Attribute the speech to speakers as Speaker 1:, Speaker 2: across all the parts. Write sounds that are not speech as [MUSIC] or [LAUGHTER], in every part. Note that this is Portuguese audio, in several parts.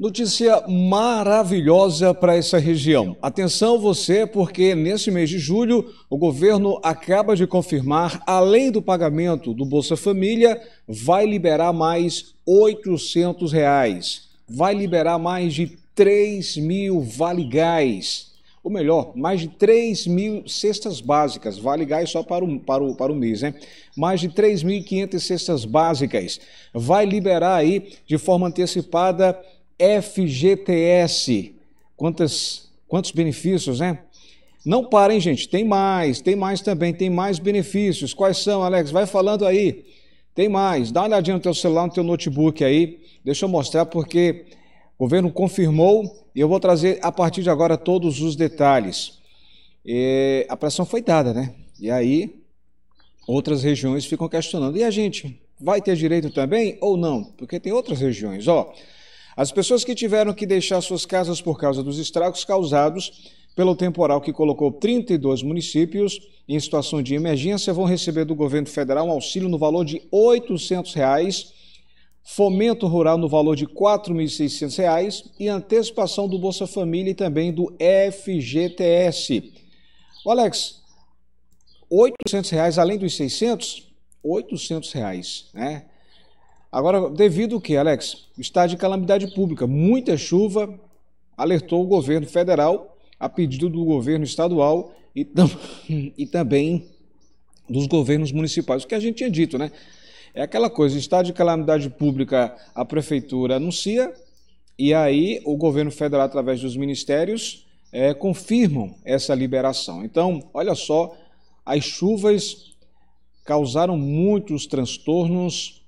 Speaker 1: Notícia maravilhosa para essa região. Atenção você, porque nesse mês de julho o governo acaba de confirmar, além do pagamento do Bolsa Família, vai liberar mais R$ reais. Vai liberar mais de 3 mil vale gás. Ou melhor, mais de 3 mil cestas básicas, vale gás só para o, para o, para o mês, né? Mais de 3.500 cestas básicas. Vai liberar aí de forma antecipada FGTS. Quantas, quantos benefícios, né? Não parem, gente. Tem mais, tem mais também, tem mais benefícios. Quais são, Alex? Vai falando aí. Tem mais. Dá uma olhadinha no teu celular, no teu notebook aí. Deixa eu mostrar porque o governo confirmou e eu vou trazer a partir de agora todos os detalhes. E é, a pressão foi dada, né? E aí outras regiões ficam questionando. E a gente vai ter direito também ou não? Porque tem outras regiões, ó. As pessoas que tiveram que deixar suas casas por causa dos estragos causados pelo temporal que colocou 32 municípios em situação de emergência vão receber do governo federal um auxílio no valor de R$ 800, reais, fomento rural no valor de R$ 4.600 reais, e antecipação do Bolsa Família e também do FGTS. O Alex, R$ 800, reais, além dos 600, R$ 800, reais, né? Agora, devido o que, Alex? Está de calamidade pública, muita chuva, alertou o governo federal a pedido do governo estadual e, tam [LAUGHS] e também dos governos municipais. O que a gente tinha dito, né? É aquela coisa, estado de calamidade pública, a prefeitura anuncia e aí o governo federal, através dos ministérios, é, confirmam essa liberação. Então, olha só, as chuvas causaram muitos transtornos,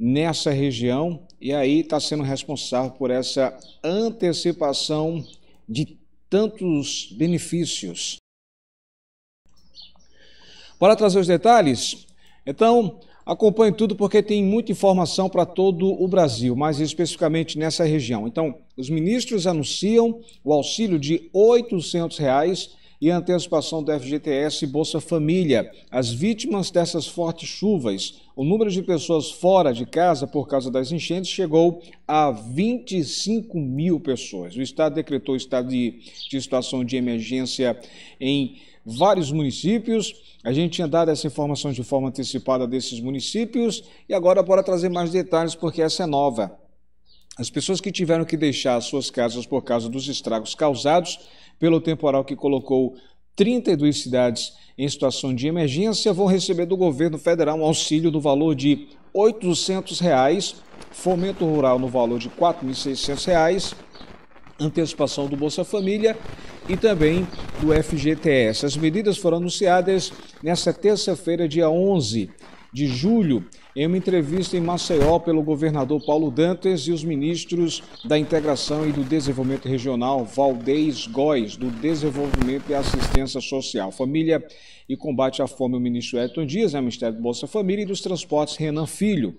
Speaker 1: nessa região e aí está sendo responsável por essa antecipação de tantos benefícios. Para trazer os detalhes, então acompanhe tudo porque tem muita informação para todo o Brasil, mas especificamente nessa região. Então, os ministros anunciam o auxílio de R$ 800 reais e a antecipação do FGTS e Bolsa Família. As vítimas dessas fortes chuvas, o número de pessoas fora de casa por causa das enchentes chegou a 25 mil pessoas. O Estado decretou estado de, de situação de emergência em vários municípios. A gente tinha dado essa informação de forma antecipada desses municípios e agora bora trazer mais detalhes porque essa é nova. As pessoas que tiveram que deixar suas casas por causa dos estragos causados pelo temporal que colocou 32 cidades em situação de emergência, vão receber do governo federal um auxílio no valor de R$ 800, reais, fomento rural no valor de R$ 4.600, reais, antecipação do Bolsa Família e também do FGTS. As medidas foram anunciadas nesta terça-feira, dia 11 de julho, em uma entrevista em Maceió pelo governador Paulo Dantas e os ministros da Integração e do Desenvolvimento Regional, Valdez Góes, do Desenvolvimento e Assistência Social, Família e Combate à Fome, o ministro Edson Dias, é Ministério do Bolsa Família e dos Transportes, Renan Filho.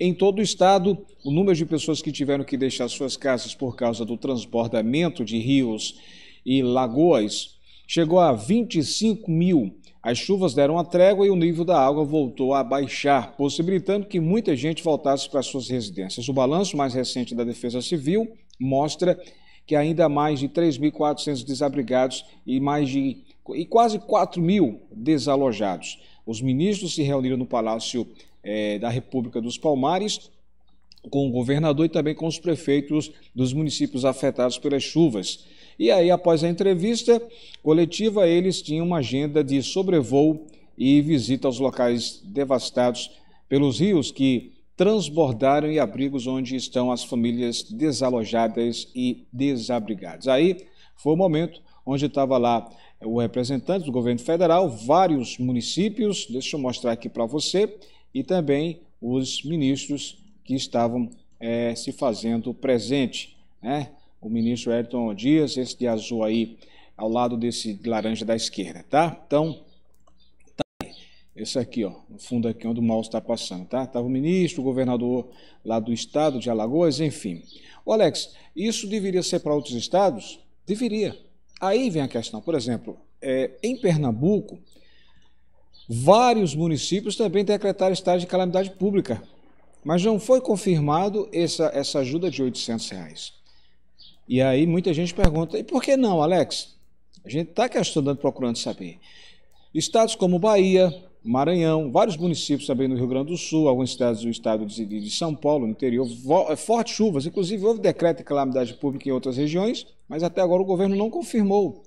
Speaker 1: Em todo o estado, o número de pessoas que tiveram que deixar suas casas por causa do transbordamento de rios e lagoas chegou a 25 mil as chuvas deram a trégua e o nível da água voltou a baixar, possibilitando que muita gente voltasse para suas residências. O balanço mais recente da Defesa Civil mostra que ainda há mais de 3.400 desabrigados e mais de e quase 4 mil desalojados. Os ministros se reuniram no Palácio é, da República dos Palmares com o governador e também com os prefeitos dos municípios afetados pelas chuvas. E aí, após a entrevista coletiva, eles tinham uma agenda de sobrevoo e visita aos locais devastados pelos rios que transbordaram e abrigos onde estão as famílias desalojadas e desabrigadas. Aí foi o momento onde estava lá o representante do governo federal, vários municípios, deixa eu mostrar aqui para você, e também os ministros que estavam é, se fazendo presente. Né? o ministro Ayrton Dias, esse de azul aí, ao lado desse laranja da esquerda, tá? Então, tá aí. Esse aqui, ó, no fundo aqui onde o mouse está passando, tá? Tava o ministro, o governador lá do estado de Alagoas, enfim. Ô Alex, isso deveria ser para outros estados? Deveria. Aí vem a questão, por exemplo, é, em Pernambuco, vários municípios também decretaram estado de calamidade pública, mas não foi confirmado essa, essa ajuda de 800 reais. E aí muita gente pergunta: e por que não, Alex? A gente tá está questionando, procurando saber. Estados como Bahia, Maranhão, vários municípios também no Rio Grande do Sul, alguns estados do estado de São Paulo, no interior, é, fortes chuvas. Inclusive, houve decreto de calamidade pública em outras regiões, mas até agora o governo não confirmou.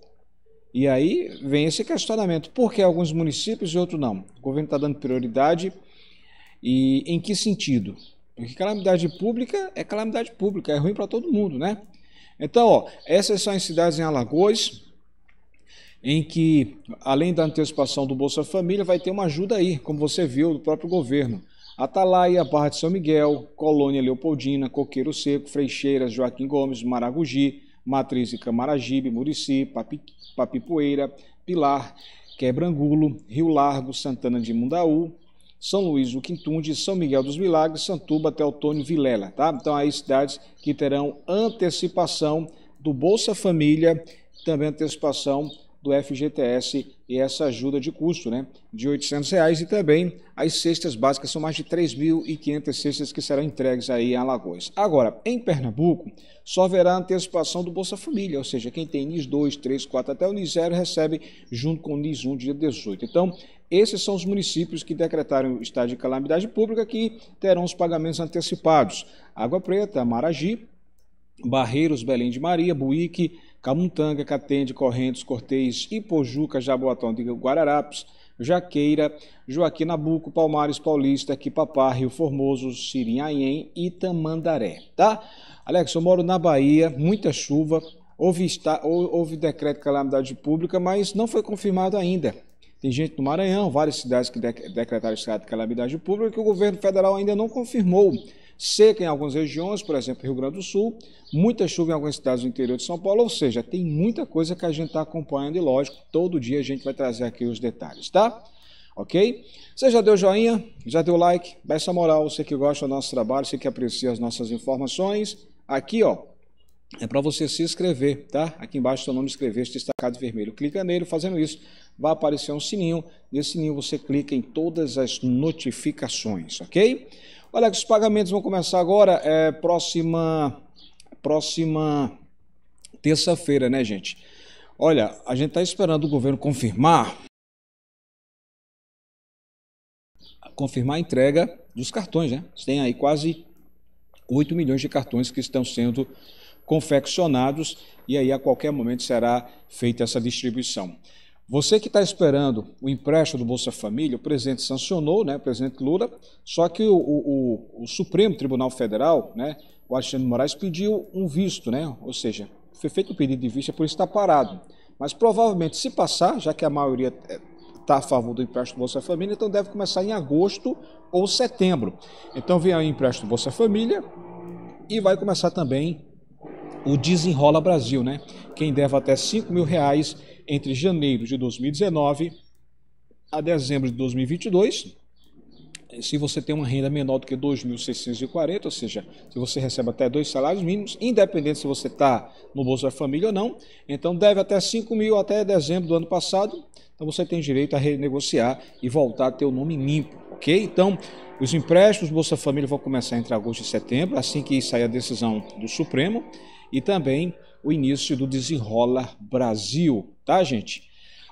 Speaker 1: E aí vem esse questionamento: por que alguns municípios e outros não? O governo está dando prioridade e em que sentido? Porque calamidade pública é calamidade pública, é ruim para todo mundo, né? Então, ó, essas são as cidades em Alagoas, em que, além da antecipação do Bolsa Família, vai ter uma ajuda aí, como você viu, do próprio governo. Atalaia, Barra de São Miguel, Colônia Leopoldina, Coqueiro Seco, Freixeiras, Joaquim Gomes, Maragogi, Matriz e Camaragibe, Murici, Papi, Papipoeira, Pilar, Quebrangulo, Rio Largo, Santana de Mundaú, são Luís do Quintunde, São Miguel dos Milagres, Santuba até Otônio Vilela, tá? Então aí cidades que terão antecipação do Bolsa Família, também antecipação do FGTS e essa ajuda de custo, né, de R$ reais, e também as cestas básicas, são mais de 3.500 cestas que serão entregues aí em Alagoas. Agora, em Pernambuco, só haverá antecipação do Bolsa Família, ou seja, quem tem NIS 2, 3, 4 até o NIS 0 recebe junto com o NIS 1 dia 18. Então, esses são os municípios que decretaram o estado de calamidade pública que terão os pagamentos antecipados. Água Preta, Maragi, Barreiros, Belém de Maria, Buíque, Camutanga, Catende, Correntes, Cortês, Ipojuca, Jaboatão de Guararapes, Jaqueira, Joaquim Nabuco, Palmares Paulista, Quipapá, Rio Formoso, Sirinhaém e Tamandaré, tá? Alex, eu moro na Bahia, muita chuva, houve, está, houve decreto de calamidade pública, mas não foi confirmado ainda. Tem gente no Maranhão, várias cidades que decretaram estado de calamidade pública que o governo federal ainda não confirmou seca em algumas regiões, por exemplo, Rio Grande do Sul, muita chuva em algumas cidades do interior de São Paulo, ou seja, tem muita coisa que a gente está acompanhando e, lógico, todo dia a gente vai trazer aqui os detalhes, tá? Ok? Você já deu joinha? Já deu like? Dá essa moral, você que gosta do nosso trabalho, você que aprecia as nossas informações. Aqui, ó, é para você se inscrever, tá? Aqui embaixo seu nome inscrever-se destacado vermelho. Clica nele, fazendo isso, vai aparecer um sininho. Nesse sininho você clica em todas as notificações, ok? Olha, os pagamentos vão começar agora, é, próxima, próxima terça-feira, né, gente? Olha, a gente está esperando o governo confirmar confirmar a entrega dos cartões, né? Tem aí quase 8 milhões de cartões que estão sendo confeccionados e aí a qualquer momento será feita essa distribuição. Você que está esperando o empréstimo do Bolsa Família, o presidente sancionou, né, o presidente Lula, só que o, o, o Supremo Tribunal Federal, né, o Alexandre Moraes, pediu um visto, né, ou seja, foi feito o pedido de visto, por isso está parado. Mas provavelmente, se passar, já que a maioria está eh, a favor do empréstimo do Bolsa Família, então deve começar em agosto ou setembro. Então vem aí o empréstimo do Bolsa Família e vai começar também o Desenrola Brasil, né? Quem deve até 5 mil reais entre janeiro de 2019 a dezembro de 2022. Se você tem uma renda menor do que 2.640, ou seja, se você recebe até dois salários mínimos, independente se você está no Bolsa Família ou não, então deve até 5 mil até dezembro do ano passado, então você tem direito a renegociar e voltar a ter o nome limpo, ok? Então, os empréstimos Bolsa Família vão começar entre agosto e setembro, assim que sair a decisão do Supremo, e também o início do Desenrola Brasil, tá, gente?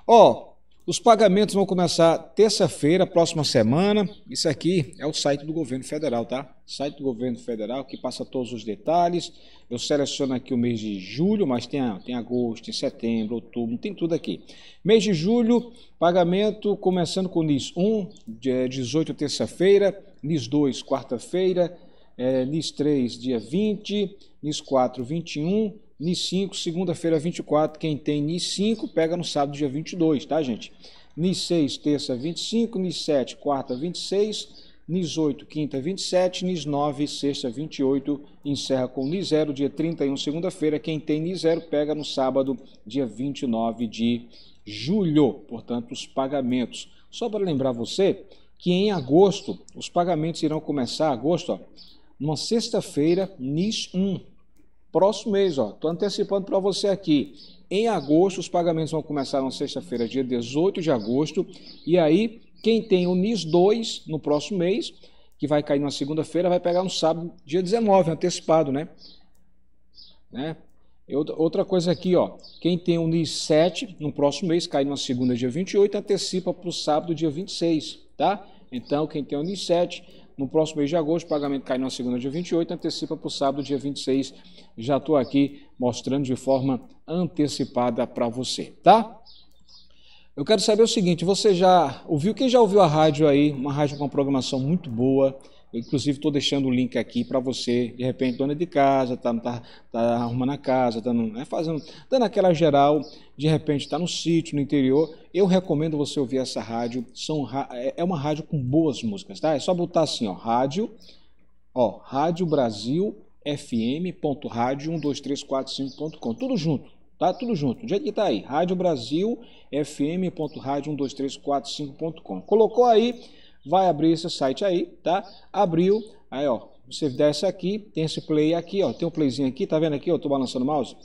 Speaker 1: Ó, os pagamentos vão começar terça-feira, próxima semana. Isso aqui é o site do governo federal, tá? Site do governo federal que passa todos os detalhes. Eu seleciono aqui o mês de julho, mas tem, tem agosto, tem setembro, outubro, tem tudo aqui. Mês de julho, pagamento começando com NIS 1, 18 terça-feira, NIS 2, quarta-feira, é, NIS 3, dia 20, NIS 4, 21, NIS5, segunda-feira 24, quem tem NIS5 pega no sábado dia 22, tá gente? NIS6, terça 25, NIS7, quarta 26, NIS 8, quinta 27, NIS 9, sexta 28, encerra com NIS 0, dia 31, segunda-feira. Quem tem NIS 0 pega no sábado, dia 29 de julho, portanto, os pagamentos. Só para lembrar você que em agosto, os pagamentos irão começar, agosto, ó, numa sexta-feira, NIS 1, Próximo mês, ó, estou antecipando para você aqui. Em agosto, os pagamentos vão começar na sexta-feira, dia 18 de agosto. E aí, quem tem o NIS 2 no próximo mês, que vai cair na segunda-feira, vai pegar no sábado, dia 19, antecipado, né? né? Outra coisa aqui, ó. Quem tem o NIS 7 no próximo mês, cai na segunda, dia 28, antecipa para o sábado, dia 26, tá? Então, quem tem o NIS 7 no próximo mês de agosto, o pagamento cai na segunda, dia 28, antecipa para o sábado, dia 26. Já estou aqui mostrando de forma antecipada para você, tá? Eu quero saber o seguinte, você já ouviu, quem já ouviu a rádio aí, uma rádio com uma programação muito boa, Inclusive, estou deixando o link aqui para você, de repente, dona de casa, está tá, tá arrumando a casa, está é, né, fazendo, dando aquela geral, de repente está no sítio, no interior. Eu recomendo você ouvir essa rádio. São, é, é uma rádio com boas músicas, tá? É só botar assim, ó, rádio, ó, Rádio Brasil fm.radio12345.com. Tudo junto, tá? Tudo junto. Do jeito que tá aí. Rádio Brasil fm.radio12345.com. Colocou aí vai abrir esse site aí, tá? Abriu, aí ó, você desce aqui, tem esse play aqui, ó, tem um playzinho aqui, tá vendo aqui, ó, tô balançando o mouse?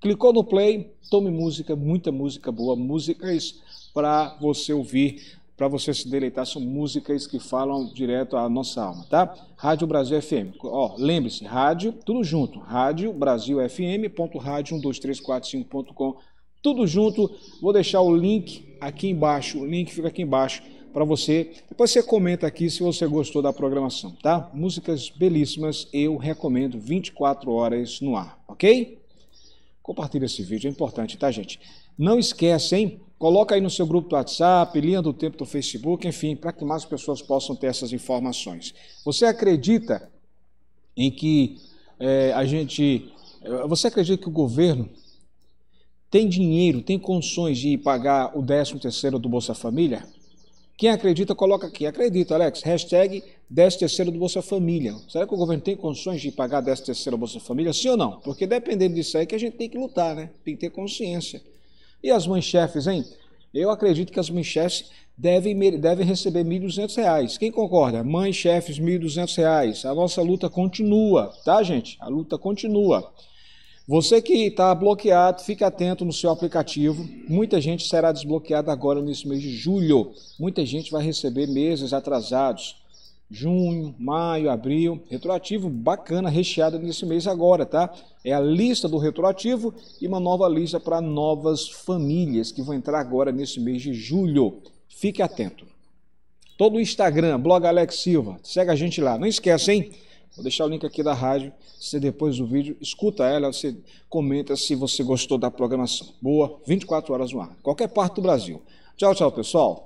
Speaker 1: Clicou no play, tome música, muita música boa, músicas para você ouvir, para você se deleitar, são músicas que falam direto à nossa alma, tá? Rádio Brasil FM, ó, lembre-se, rádio, tudo junto, rádio Brasil FM, ponto rádio 12345.com, tudo junto, vou deixar o link aqui embaixo, o link fica aqui embaixo, para você. Depois você comenta aqui se você gostou da programação, tá? Músicas belíssimas, eu recomendo 24 horas no ar, ok? Compartilha esse vídeo, é importante, tá, gente? Não esquece, hein? Coloca aí no seu grupo do WhatsApp, linha do tempo do Facebook, enfim, para que mais pessoas possam ter essas informações. Você acredita em que é, a gente. É, você acredita que o governo tem dinheiro, tem condições de pagar o 13 terceiro do Bolsa Família? Quem acredita, coloca aqui. Acredito, Alex. Hashtag 10 terceiro do Bolsa Família. Será que o governo tem condições de pagar 10 terceiro do Bolsa Família? Sim ou não? Porque dependendo disso aí que a gente tem que lutar, né? Tem que ter consciência. E as mães chefes, hein? Eu acredito que as mães chefes devem, devem receber R$ 1.200. Quem concorda? Mães chefes, R$ 1.200. A nossa luta continua, tá, gente? A luta continua. Você que está bloqueado, fique atento no seu aplicativo. Muita gente será desbloqueada agora nesse mês de julho. Muita gente vai receber meses atrasados. Junho, maio, abril, retroativo bacana, recheado nesse mês agora, tá? É a lista do retroativo e uma nova lista para novas famílias que vão entrar agora nesse mês de julho. Fique atento. Todo o Instagram, blog Alex Silva, segue a gente lá. Não esquece, hein? Vou deixar o link aqui da rádio, você depois do vídeo escuta ela, você comenta se você gostou da programação. Boa, 24 horas no ar, qualquer parte do Brasil. Tchau, tchau, pessoal.